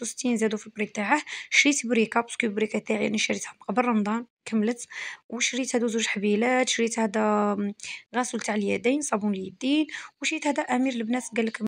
وستين زادو في البريك تاعه شريت بريكه باسكو البريكه تاعي يعني شريتها قبل رمضان كملت وشريت هادو زوج حبيلات شريت هذا غاسول تاع اليدين صابون اليدين وشريت هذا امير البنات قالك